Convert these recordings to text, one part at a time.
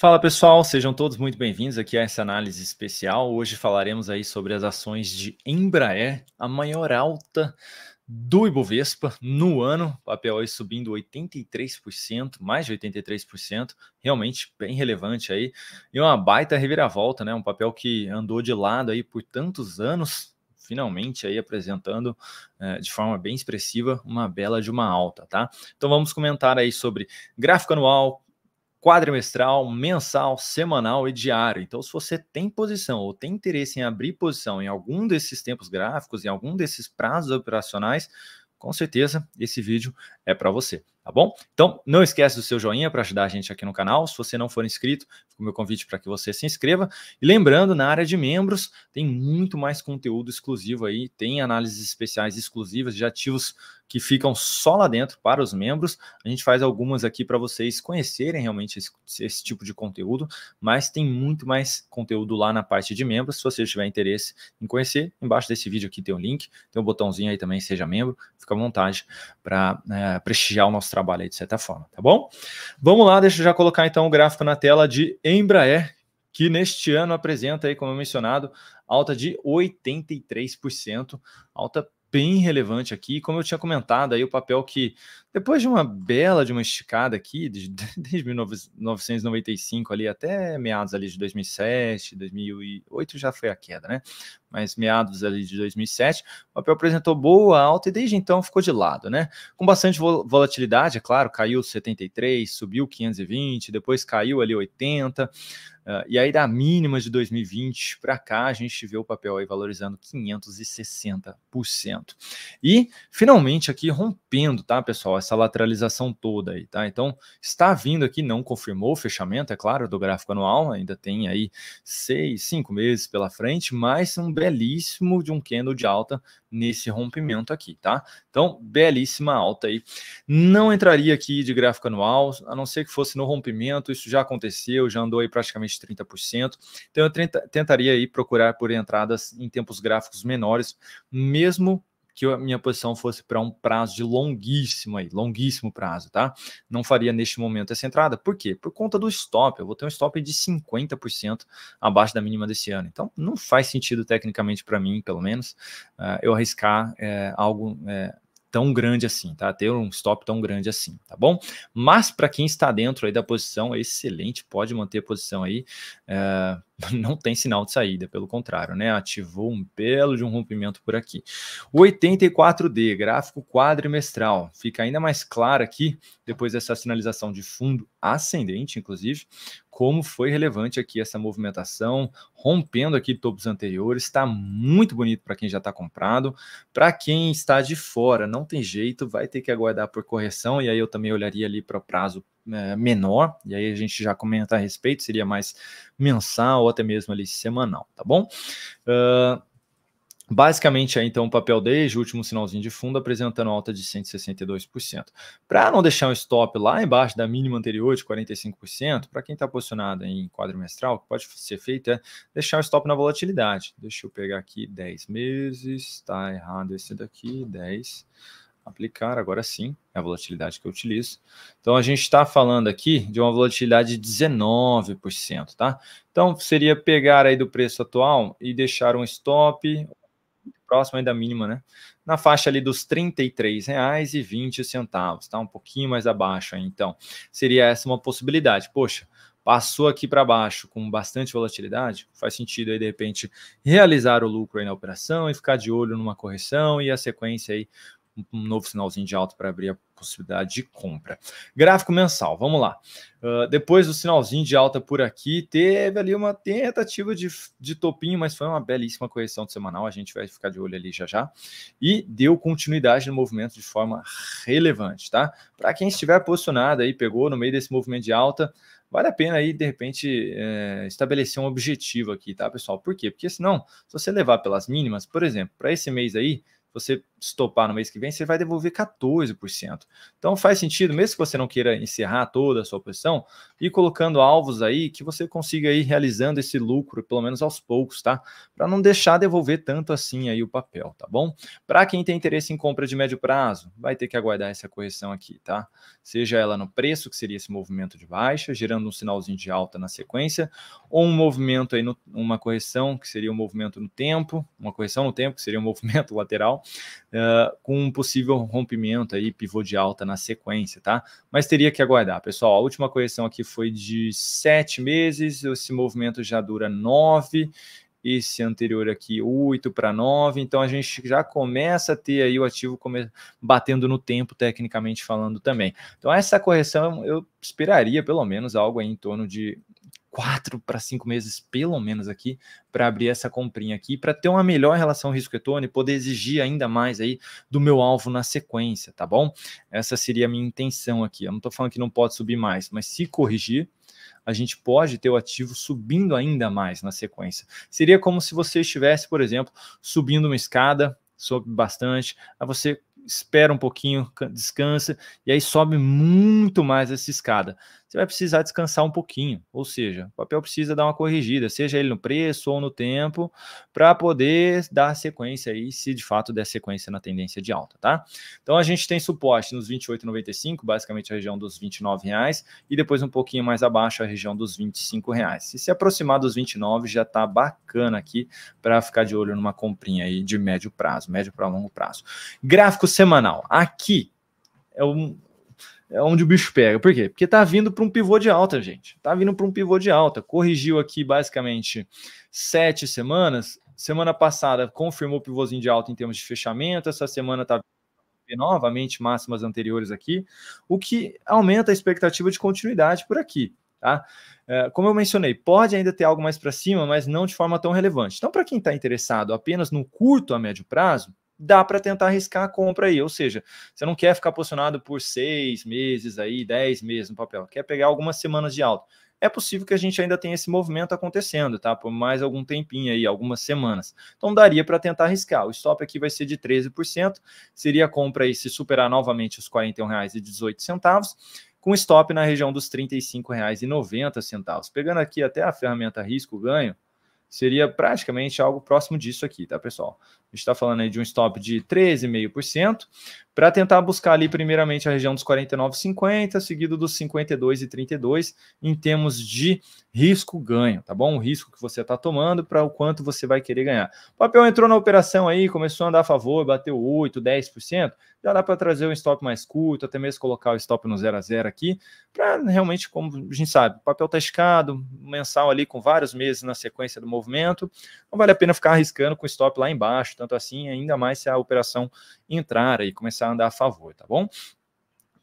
Fala pessoal, sejam todos muito bem-vindos aqui a essa análise especial. Hoje falaremos aí sobre as ações de Embraer, a maior alta do Ibovespa no ano, papel aí subindo 83%, mais de 83%, realmente bem relevante aí, e uma baita reviravolta, né? Um papel que andou de lado aí por tantos anos, finalmente aí apresentando eh, de forma bem expressiva uma bela de uma alta, tá? Então vamos comentar aí sobre gráfico anual, quadrimestral, mensal, semanal e diário. Então, se você tem posição ou tem interesse em abrir posição em algum desses tempos gráficos, em algum desses prazos operacionais, com certeza esse vídeo é para você tá bom? Então, não esquece do seu joinha para ajudar a gente aqui no canal. Se você não for inscrito, o meu convite para que você se inscreva. E lembrando, na área de membros, tem muito mais conteúdo exclusivo aí, tem análises especiais exclusivas de ativos que ficam só lá dentro para os membros. A gente faz algumas aqui para vocês conhecerem realmente esse, esse, tipo de conteúdo, mas tem muito mais conteúdo lá na parte de membros. Se você tiver interesse em conhecer, embaixo desse vídeo aqui tem um link, tem um botãozinho aí também, seja membro, fica à vontade para é, eh, prestigiar o nosso trabalho trabalho aí de certa forma, tá bom? Vamos lá, deixa eu já colocar então o gráfico na tela de Embraer, que neste ano apresenta aí, como mencionado, alta de 83%, alta bem relevante aqui, como eu tinha comentado aí, o papel que, depois de uma bela, de uma esticada aqui, desde, desde 1995 ali, até meados ali de 2007, 2008 já foi a queda, né? mas meados ali de 2007, o papel apresentou boa alta e desde então ficou de lado, né? Com bastante volatilidade, é claro, caiu 73, subiu 520, depois caiu ali 80, Uh, ah, e aí, da mínima de 2020 para cá, a gente vê o papel aí valorizando 560%. E, finalmente, aqui rompendo, tá, pessoal, essa lateralização toda aí, tá? Então, está vindo aqui, não confirmou o fechamento, é claro, do gráfico anual, ainda tem aí seis, cinco meses pela frente, mas um belíssimo de um candle de alta nesse rompimento aqui, tá? Então, belíssima alta aí. Não entraria aqui de gráfico anual, a não ser que fosse no rompimento, isso já aconteceu, já andou aí praticamente 30%. Então, eu tentaria aí procurar por entradas em tempos gráficos menores, mesmo que a minha posição fosse para um prazo de longuíssimo aí, longuíssimo prazo, tá? Não faria neste momento essa entrada. Por quê? Por conta do stop. Eu vou ter um stop de 50% abaixo da mínima desse ano. Então, não faz sentido tecnicamente para mim, pelo menos, uh, eu arriscar é, algo. É, tão grande assim, tá? Ter um stop tão grande assim, tá bom? Mas para quem está dentro aí da posição, é excelente, pode manter a posição aí, é, não tem sinal de saída, pelo contrário, né? Ativou um belo de um rompimento por aqui. 84D, gráfico quadrimestral, fica ainda mais claro aqui, depois dessa sinalização de fundo ascendente, inclusive, como foi relevante aqui essa movimentação, rompendo aqui topos anteriores, está muito bonito para quem já está comprado, para quem está de fora, não tem jeito, vai ter que aguardar por correção, e aí eu também olharia ali para o prazo é, menor, e aí a gente já comenta a respeito, seria mais mensal ou até mesmo ali semanal, tá bom? Uh, Basicamente, aí, é, então, o papel desde o último sinalzinho de fundo apresentando alta de 162%. Para não deixar um stop lá embaixo da mínima anterior de 45%, para quem está posicionado em quadrimestral, o que pode ser feito é deixar o stop na volatilidade. Deixa eu pegar aqui 10 meses, está errado esse daqui, 10 aplicar, agora sim, é a volatilidade que eu utilizo. Então, a gente está falando aqui de uma volatilidade de 19%, tá? Então, seria pegar aí do preço atual e deixar um stop próximo da mínima, né? Na faixa ali dos R$ 33,20, tá? Um pouquinho mais abaixo aí, então. Seria essa uma possibilidade. Poxa, passou aqui para baixo com bastante volatilidade, faz sentido aí de repente realizar o lucro aí na operação e ficar de olho numa correção e a sequência aí um novo sinalzinho de alto para abrir a possibilidade de compra. Gráfico mensal, vamos lá. Uh, depois do sinalzinho de alta por aqui, teve ali uma tentativa de, de topinho, mas foi uma belíssima correção semanal. A gente vai ficar de olho ali já já. E deu continuidade no movimento de forma relevante, tá? Para quem estiver posicionado aí, pegou no meio desse movimento de alta, vale a pena aí, de repente, é, estabelecer um objetivo aqui, tá, pessoal? Por quê? Porque senão, se você levar pelas mínimas, por exemplo, para esse mês aí, você estopar no mês que vem, você vai devolver 14%. Então faz sentido, mesmo que você não queira encerrar toda a sua posição, e colocando alvos aí que você consiga ir realizando esse lucro, pelo menos aos poucos, tá? Para não deixar devolver tanto assim aí o papel, tá bom? Para quem tem interesse em compra de médio prazo, vai ter que aguardar essa correção aqui, tá? Seja ela no preço, que seria esse movimento de baixa, gerando um sinalzinho de alta na sequência, ou um movimento aí, no, uma correção, que seria um movimento no tempo, uma correção no tempo, que seria um movimento lateral, uh, com um possível rompimento aí, pivô de alta na sequência, tá? Mas teria que aguardar, pessoal. A última correção aqui foi de sete meses, esse movimento já dura nove, esse anterior aqui oito para nove. então a gente já começa a ter aí o ativo come... batendo no tempo, tecnicamente falando também. Então essa correção eu esperaria pelo menos algo em torno de quatro para cinco meses, pelo menos aqui, para abrir essa comprinha aqui, para ter uma melhor relação risco-retorno e poder exigir ainda mais aí do meu alvo na sequência, tá bom? Essa seria a minha intenção aqui. Eu não estou falando que não pode subir mais, mas se corrigir, a gente pode ter o ativo subindo ainda mais na sequência. Seria como se você estivesse, por exemplo, subindo uma escada, sobe bastante, aí você espera um pouquinho, descansa, e aí sobe muito mais essa escada você vai precisar descansar um pouquinho. Ou seja, o papel precisa dar uma corrigida, seja ele no preço ou no tempo, para poder dar sequência aí, se de fato der sequência na tendência de alta, tá? Então a gente tem suporte nos 28,95, basicamente a região dos 29 reais, e depois um pouquinho mais abaixo a região dos 25 reais. Se se aproximar dos 29 já tá bacana aqui para ficar de olho numa comprinha aí de médio prazo, médio para longo prazo. Gráfico semanal. Aqui é um, é onde o bicho pega. Por quê? Porque tá vindo para um pivô de alta, gente. Tá vindo para um pivô de alta. Corrigiu aqui basicamente sete semanas. Semana passada confirmou o pivôzinho de alta em termos de fechamento. Essa semana tá novamente máximas anteriores aqui, o que aumenta a expectativa de continuidade por aqui. Tá? É, como eu mencionei, pode ainda ter algo mais para cima, mas não de forma tão relevante. Então, para quem está interessado apenas no curto a médio prazo, dá para tentar arriscar a compra aí. Ou seja, você não quer ficar posicionado por seis meses aí, dez meses no papel, quer pegar algumas semanas de alta. É possível que a gente ainda tenha esse movimento acontecendo, tá? Por mais algum tempinho aí, algumas semanas. Então daria para tentar arriscar. O stop aqui vai ser de 13%, seria a compra aí se superar novamente os R$ 41,18 com stop na região dos R$ 35,90. Pegando aqui até a ferramenta risco-ganho, seria praticamente algo próximo disso aqui, tá, pessoal? A gente está falando aí de um stop de 13,5% para tentar buscar ali primeiramente a região dos 49,50, seguido dos 52,32 e em termos de risco-ganho, tá bom? O risco que você está tomando para o quanto você vai querer ganhar. O papel entrou na operação aí, começou a andar a favor, bateu 8%, 10%, já dá para trazer um stop mais curto, até mesmo colocar o stop no 0 a 0 aqui, para realmente, como a gente sabe, o papel está esticado, mensal ali com vários meses na sequência do movimento, não vale a pena ficar arriscando com o stop lá embaixo, tanto assim, ainda mais se a operação entrar e começar a andar a favor, tá bom?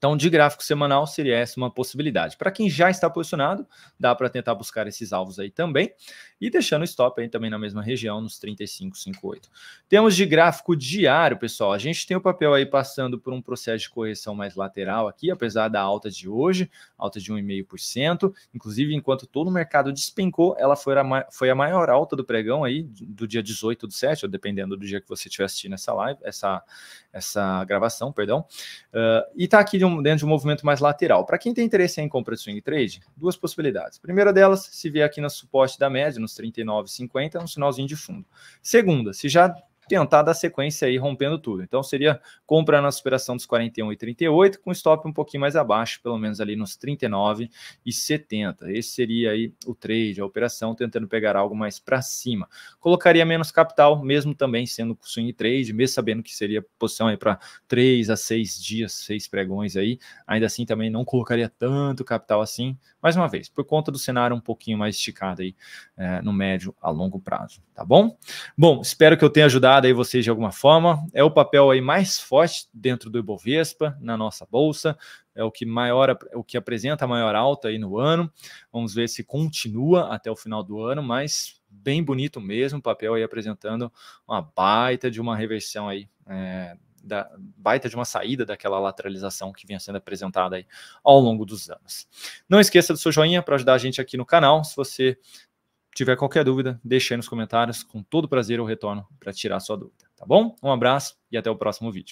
Então, de gráfico semanal seria essa uma possibilidade. Para quem já está posicionado, dá para tentar buscar esses alvos aí também e deixando o stop aí também na mesma região, nos 35,58. Temos de gráfico diário, pessoal. A gente tem o papel aí passando por um processo de correção mais lateral aqui, apesar da alta de hoje, alta de 1,5%. Inclusive, enquanto todo o mercado despencou, ela foi a, foi a maior alta do pregão aí, do dia 18 do 7, dependendo do dia que você estiver assistindo essa live, essa, essa gravação, perdão. Uh, e está aqui de um dentro de um movimento mais lateral. Para quem tem interesse em compra de swing trade, duas possibilidades. Primeira delas, se vier aqui na suporte da média, nos 39,50, é um sinalzinho de fundo. Segunda, se já tentar dar sequência aí rompendo tudo. Então seria compra na superação dos 41 e 38 com stop um pouquinho mais abaixo, pelo menos ali nos 39 e 70. Esse seria aí o trade, a operação tentando pegar algo mais para cima. Colocaria menos capital, mesmo também sendo swing trade, mesmo sabendo que seria posição aí para 3 a 6 dias, 6 pregões aí. Ainda assim também não colocaria tanto capital assim, mais uma vez, por conta do cenário um pouquinho mais esticado aí é, no médio a longo prazo, tá bom? Bom, espero que eu tenha ajudado ajudado aí vocês de alguma forma. É o papel aí mais forte dentro do Ibovespa, na nossa bolsa, é o que maior, o que apresenta a maior alta aí no ano. Vamos ver se continua até o final do ano, mas bem bonito mesmo, o papel aí apresentando uma baita de uma reversão aí é, da baita de uma saída daquela lateralização que vinha sendo apresentada aí ao longo dos anos. Não esqueça do seu joinha para ajudar a gente aqui no canal. Se você tiver qualquer dúvida, deixe aí nos comentários. Com todo prazer eu retorno para tirar sua dúvida, tá bom? Um abraço e até o próximo vídeo.